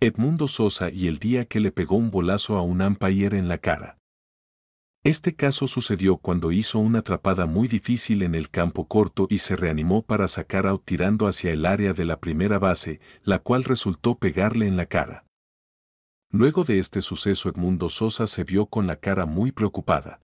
Edmundo Sosa y el día que le pegó un bolazo a un umpire en la cara. Este caso sucedió cuando hizo una atrapada muy difícil en el campo corto y se reanimó para sacar out tirando hacia el área de la primera base, la cual resultó pegarle en la cara. Luego de este suceso Edmundo Sosa se vio con la cara muy preocupada.